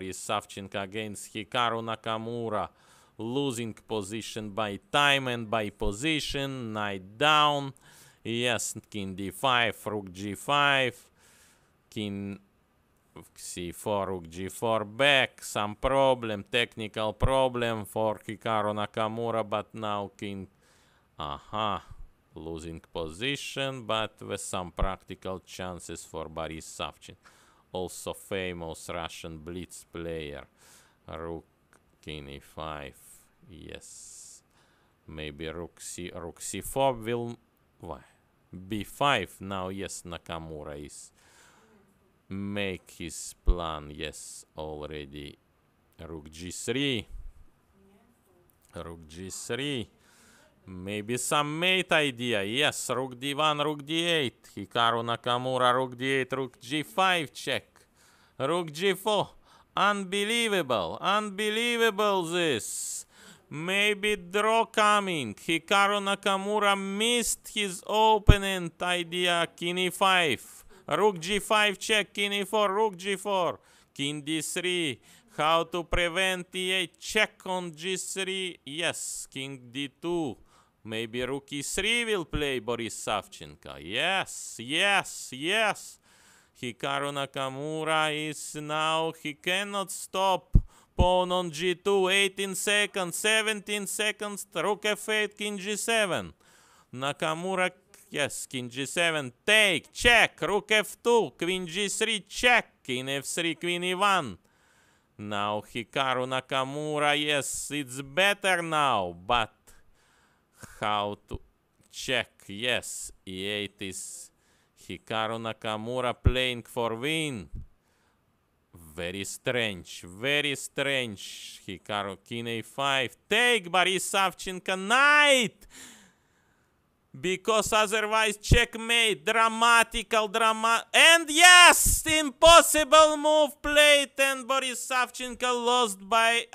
is Savchenko against Hikaru Nakamura. Losing position by time and by position. Knight down. Yes, king d5, rook g5. King c4, rook g4 back. Some problem, technical problem for Hikaru Nakamura. But now king... Aha. Losing position, but with some practical chances for Boris Savchenko also famous Russian blitz player. Rook king e5. Yes. Maybe rook c rook c4 will why b5 now yes Nakamura is make his plan yes already rook g3 rook g3 maybe some mate idea yes rook d1 rook d8 Hikaru Nakamura rook d8 rook g5 check Rook g4. Unbelievable. Unbelievable this. Maybe draw coming. Hikaru Nakamura missed his opponent idea. King e5. Rook g5 check. King e4. Rook g4. King d3. How to prevent e8 check on g3. Yes. King d2. Maybe rook e3 will play Boris Savchenko. Yes. Yes. Yes. Hikaru Nakamura is now, he cannot stop. Pawn on G2, 18 seconds, 17 seconds, Rook F8, King G7. Nakamura, yes, King G7, take, check, Rook F2, Queen G3, check, King F3, Queen E1. Now Hikaru Nakamura, yes, it's better now, but how to check, yes, E8 is Hikaru Nakamura playing for win. Very strange, very strange. Hikaru King 5 Take Boris Savchenko knight! Because otherwise checkmate, dramatical drama. And yes, impossible move played and Boris Savchenko lost by...